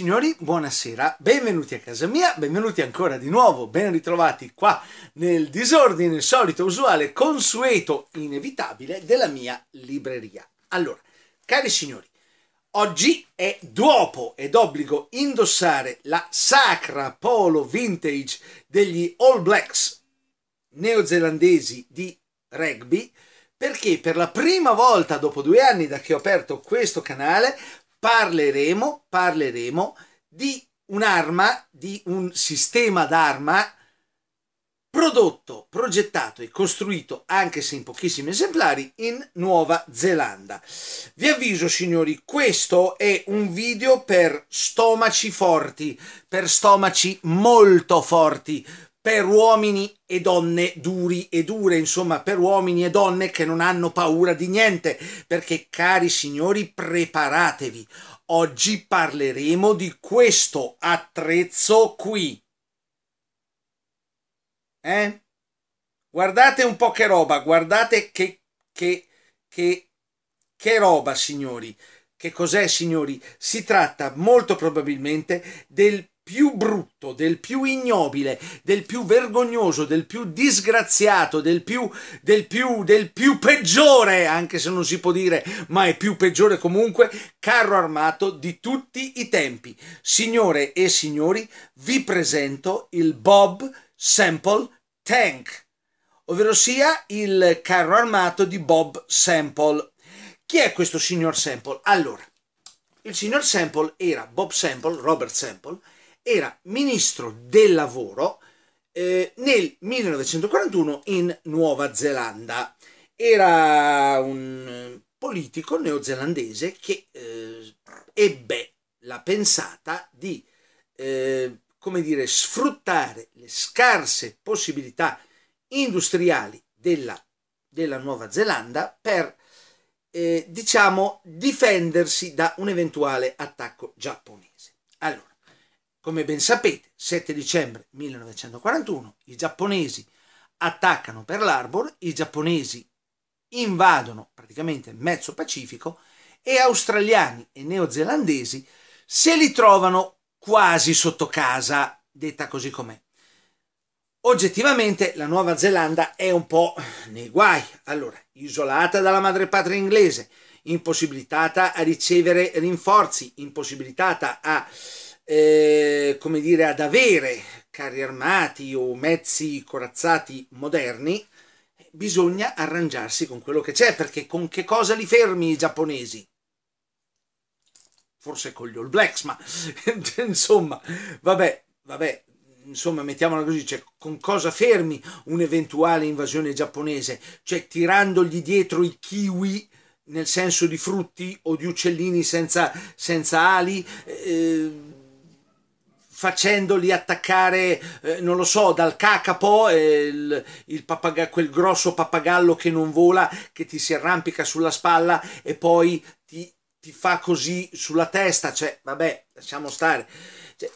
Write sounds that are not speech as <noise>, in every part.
signori, buonasera, benvenuti a casa mia, benvenuti ancora di nuovo, ben ritrovati qua nel disordine solito, usuale, consueto, inevitabile della mia libreria. Allora, cari signori, oggi è dopo ed obbligo indossare la sacra polo vintage degli All Blacks neozelandesi di rugby perché per la prima volta dopo due anni da che ho aperto questo canale parleremo, parleremo di un'arma, di un sistema d'arma prodotto, progettato e costruito, anche se in pochissimi esemplari, in Nuova Zelanda. Vi avviso, signori, questo è un video per stomaci forti, per stomaci molto forti, per uomini e donne duri e dure, insomma per uomini e donne che non hanno paura di niente, perché cari signori preparatevi, oggi parleremo di questo attrezzo qui. Eh? Guardate un po' che roba, guardate che, che, che, che roba signori. Che cos'è signori? Si tratta molto probabilmente del più brutto, del più ignobile, del più vergognoso, del più disgraziato, del più, del più, del più peggiore, anche se non si può dire, ma è più peggiore comunque, carro armato di tutti i tempi. Signore e signori, vi presento il Bob Sample Tank, ovvero sia il carro armato di Bob Sample. Chi è questo signor Sample? Allora, il signor Sample era Bob Sample, Robert Sample, era ministro del lavoro eh, nel 1941 in Nuova Zelanda. Era un politico neozelandese che eh, ebbe la pensata di eh, come dire, sfruttare le scarse possibilità industriali della, della Nuova Zelanda per eh, diciamo difendersi da un eventuale attacco giapponese. Allora, come ben sapete, 7 dicembre 1941 i giapponesi attaccano Pearl Harbor, i giapponesi invadono praticamente mezzo Pacifico e australiani e neozelandesi se li trovano quasi sotto casa, detta così com'è. Oggettivamente la Nuova Zelanda è un po' nei guai, allora, isolata dalla madrepatria inglese, impossibilitata a ricevere rinforzi, impossibilitata a eh, come dire, ad avere carri armati o mezzi corazzati moderni, bisogna arrangiarsi con quello che c'è, perché con che cosa li fermi i giapponesi? Forse con gli All Blacks, ma <laughs> insomma, vabbè, vabbè, insomma, mettiamola così, cioè, con cosa fermi un'eventuale invasione giapponese? Cioè, tirandogli dietro i kiwi nel senso di frutti o di uccellini senza, senza ali? Eh, facendoli attaccare, eh, non lo so, dal cacapo, eh, il, il pappaga- quel grosso pappagallo che non vola, che ti si arrampica sulla spalla e poi ti, ti fa così sulla testa, cioè vabbè, lasciamo stare. Cioè,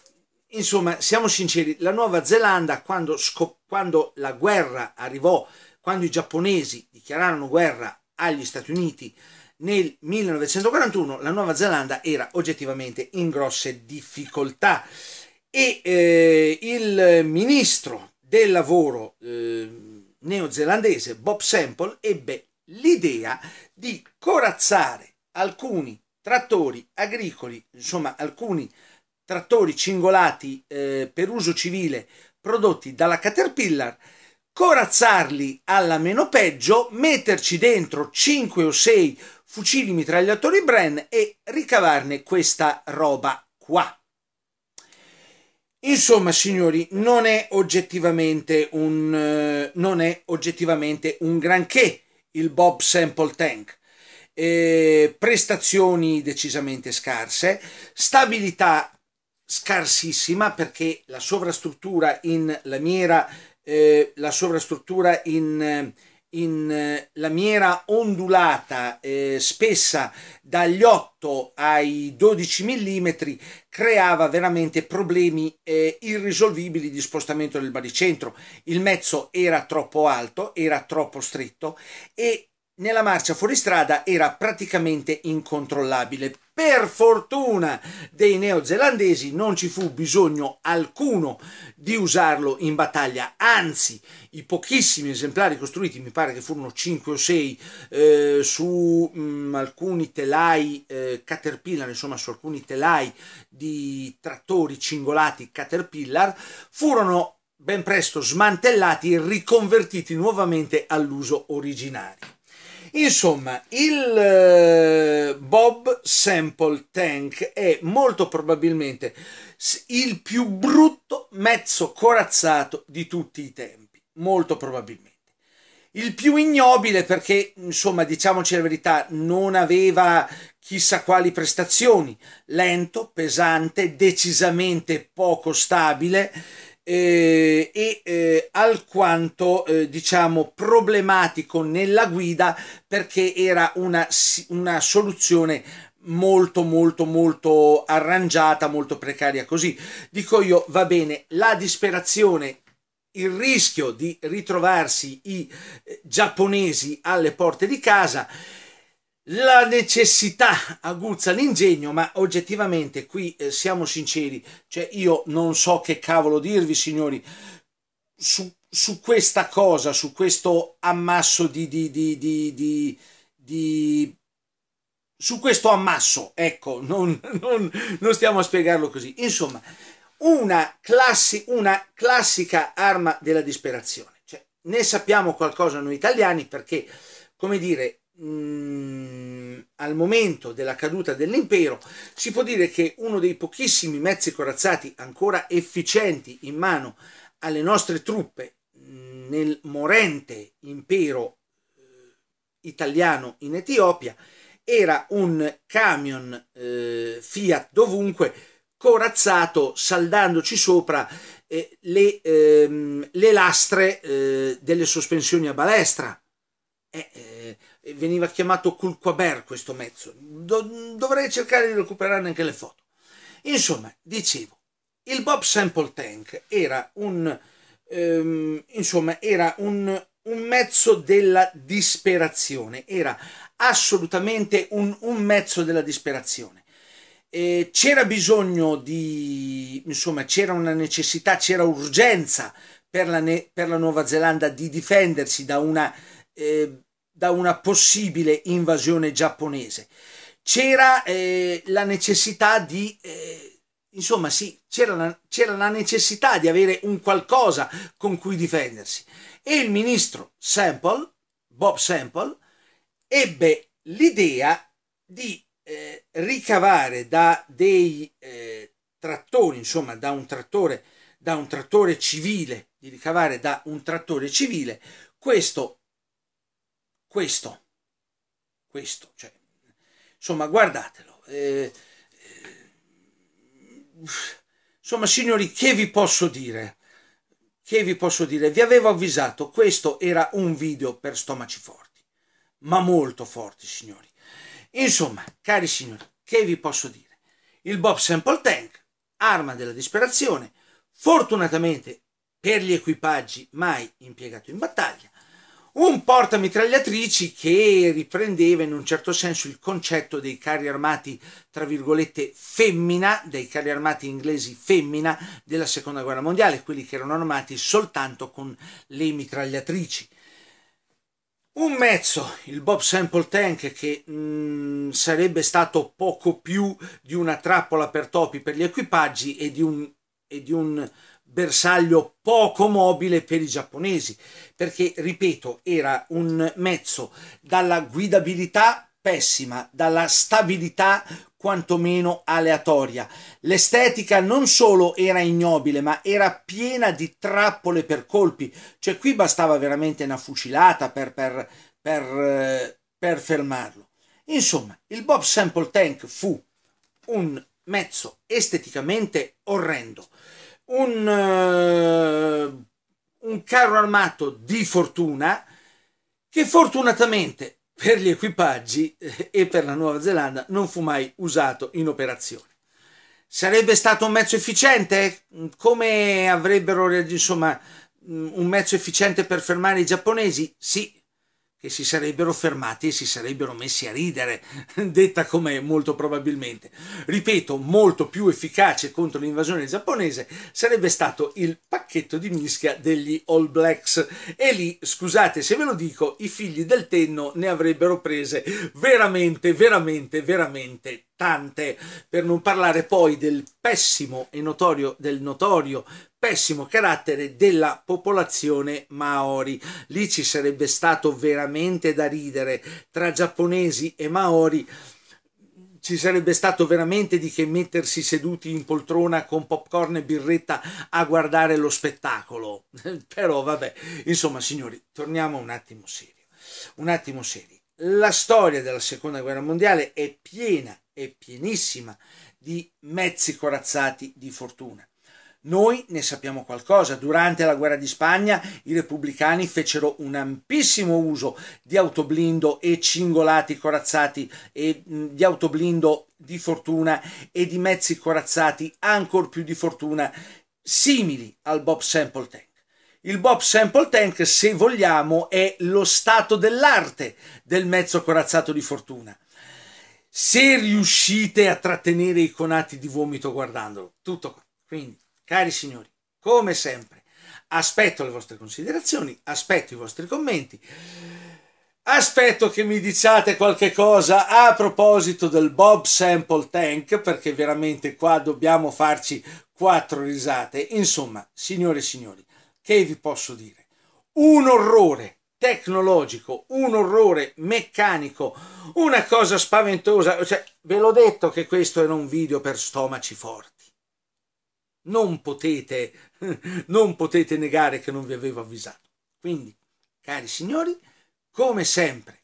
insomma, siamo sinceri, la Nuova Zelanda quando, scop- quando la guerra arrivò, quando i giapponesi dichiararono guerra agli Stati Uniti, nel 1941 la Nuova Zelanda era oggettivamente in grosse difficoltà e eh, il ministro del lavoro eh, neozelandese Bob Sample ebbe l'idea di corazzare alcuni trattori agricoli, insomma alcuni trattori cingolati eh, per uso civile prodotti dalla Caterpillar, corazzarli alla meno peggio, metterci dentro 5 o 6 fucili mitragliatori Bren e ricavarne questa roba qua. Insomma, signori, non è oggettivamente un, eh, non è oggettivamente un granché il Bob Sample Tank. Eh, prestazioni decisamente scarse, stabilità scarsissima perché la sovrastruttura in lamiera, eh, la sovrastruttura in eh, in eh, lamiera ondulata, eh, spessa dagli 8 ai 12 mm, creava veramente problemi eh, irrisolvibili di spostamento del baricentro. Il mezzo era troppo alto, era troppo stretto e nella marcia fuoristrada era praticamente incontrollabile. Per fortuna dei neozelandesi non ci fu bisogno alcuno di usarlo in battaglia, anzi i pochissimi esemplari costruiti, mi pare che furono 5 o 6, eh, su mh, mm, alcuni telai eh, Caterpillar, insomma su alcuni telai di trattori cingolati Caterpillar, furono ben presto smantellati e riconvertiti nuovamente all'uso originario. Insomma, il eh, Bob Sample Tank è molto probabilmente il più brutto mezzo corazzato di tutti i tempi, molto probabilmente. Il più ignobile perché, insomma, diciamoci la verità, non aveva chissà quali prestazioni, lento, pesante, decisamente poco stabile eh, e eh, alquanto eh, diciamo problematico nella guida perché era una, una soluzione molto molto molto arrangiata molto precaria così dico io va bene la disperazione il rischio di ritrovarsi i eh, giapponesi alle porte di casa la necessità aguzza l'ingegno, ma oggettivamente qui eh, siamo sinceri, cioè io non so che cavolo dirvi signori su, su questa cosa, su questo ammasso di, di, di, di, di su questo ammasso, ecco, non, non, non, stiamo a spiegarlo così. Insomma, una, classi, una classica arma della disperazione. Cioè, ne sappiamo qualcosa noi italiani perché, come dire, mh, mm, al momento della caduta dell'impero, si può dire che uno dei pochissimi mezzi corazzati ancora efficienti in mano alle nostre truppe mh, mm, nel morente impero eh, italiano in Etiopia era un camion eh, Fiat dovunque corazzato saldandoci sopra eh, le, ehm, le, lastre eh, delle sospensioni a balestra eh, eh, veniva chiamato Culquaber questo mezzo. Do- dovrei cercare di recuperare anche le foto. Insomma, dicevo, il Bob Sample Tank era un, ehm, insomma, era un, un mezzo della disperazione, era assolutamente un, un mezzo della disperazione. Eh, c'era bisogno di, insomma, c'era una necessità, c'era urgenza per la, ne- per la Nuova Zelanda di difendersi da una eh, da una possibile invasione giapponese. C'era eh, la necessità di, eh, insomma sì, c'era la, c'era la necessità di avere un qualcosa con cui difendersi. E il ministro Sample, Bob Sample, ebbe l'idea di eh, ricavare da dei eh, trattori, insomma, da un trattore, da un trattore civile, di ricavare da un trattore civile questo questo, questo, cioè, insomma, guardatelo. Eh, eh insomma, signori, che vi posso dire? Che vi posso dire? Vi avevo avvisato, questo era un video per stomaci forti, ma molto forti, signori. Insomma, cari signori, che vi posso dire? Il Bob Sample Tank, arma della disperazione, fortunatamente per gli equipaggi mai impiegato in battaglia, un portamitragliatrici che riprendeva in un certo senso il concetto dei carri armati, tra virgolette, femmina, dei carri armati inglesi femmina della seconda guerra mondiale, quelli che erano armati soltanto con le mitragliatrici. Un mezzo, il Bob Sample Tank, che mh, mm, sarebbe stato poco più di una trappola per topi per gli equipaggi e di un, e di un bersaglio poco mobile per i giapponesi, perché, ripeto, era un mezzo dalla guidabilità pessima, dalla stabilità quantomeno aleatoria. L'estetica non solo era ignobile, ma era piena di trappole per colpi, cioè qui bastava veramente una fucilata per, per, per, eh, per fermarlo. Insomma, il Bob Sample Tank fu un mezzo esteticamente orrendo, un, uh, un carro armato di fortuna che fortunatamente per gli equipaggi eh, e per la Nuova Zelanda non fu mai usato in operazione. Sarebbe stato un mezzo efficiente? Come avrebbero reagito? Insomma, mm, un mezzo efficiente per fermare i giapponesi? Sì, che si sarebbero fermati e si sarebbero messi a ridere, <laughs> detta com'è molto probabilmente. Ripeto, molto più efficace contro l'invasione giapponese sarebbe stato il pacchetto di mischia degli All Blacks e lì, scusate se ve lo dico, i figli del tenno ne avrebbero prese veramente, veramente, veramente tante, per non parlare poi del pessimo e notorio, del notorio pessimo carattere della popolazione maori. Lì ci sarebbe stato veramente da ridere tra giapponesi e maori ci sarebbe stato veramente di che mettersi seduti in poltrona con popcorn e birretta a guardare lo spettacolo. <laughs> Però vabbè, insomma signori, torniamo un attimo serio. Un attimo seri. La storia della Seconda Guerra Mondiale è piena, è pienissima di mezzi corazzati di fortuna. Noi ne sappiamo qualcosa. Durante la guerra di Spagna i repubblicani fecero un ampissimo uso di autoblindo e cingolati corazzati e di autoblindo di fortuna e di mezzi corazzati ancor più di fortuna simili al Bob Sample Tank. Il Bob Sample Tank, se vogliamo, è lo stato dell'arte del mezzo corazzato di fortuna se riuscite a trattenere i conati di vomito guardandolo. Tutto qua. Quindi Cari signori, come sempre, aspetto le vostre considerazioni, aspetto i vostri commenti. Aspetto che mi diciate qualche cosa a proposito del Bob Sample Tank, perché veramente qua dobbiamo farci quattro risate. Insomma, signore e signori, che vi posso dire? Un orrore tecnologico, un orrore meccanico, una cosa spaventosa. Cioè, ve l'ho detto che questo era un video per stomaci forti non potete, <laughs> non potete negare che non vi avevo avvisato. Quindi, cari signori, come sempre,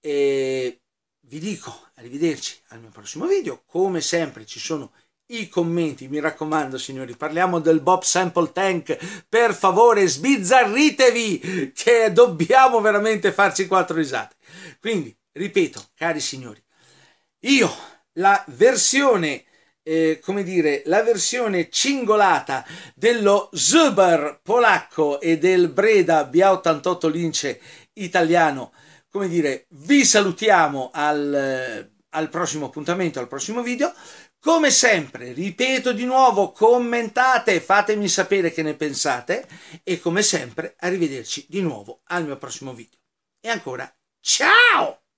eh, vi dico arrivederci al mio prossimo video. Come sempre ci sono i commenti, mi raccomando signori, parliamo del Bob Sample Tank, per favore sbizzarritevi che dobbiamo veramente farci quattro risate. Quindi, ripeto, cari signori, io la versione eh, come dire, la versione cingolata dello Zuber polacco e del Breda B88 Lince italiano. Come dire, vi salutiamo al, al prossimo appuntamento, al prossimo video. Come sempre, ripeto di nuovo, commentate, fatemi sapere che ne pensate e come sempre, arrivederci di nuovo al mio prossimo video. E ancora, ciao!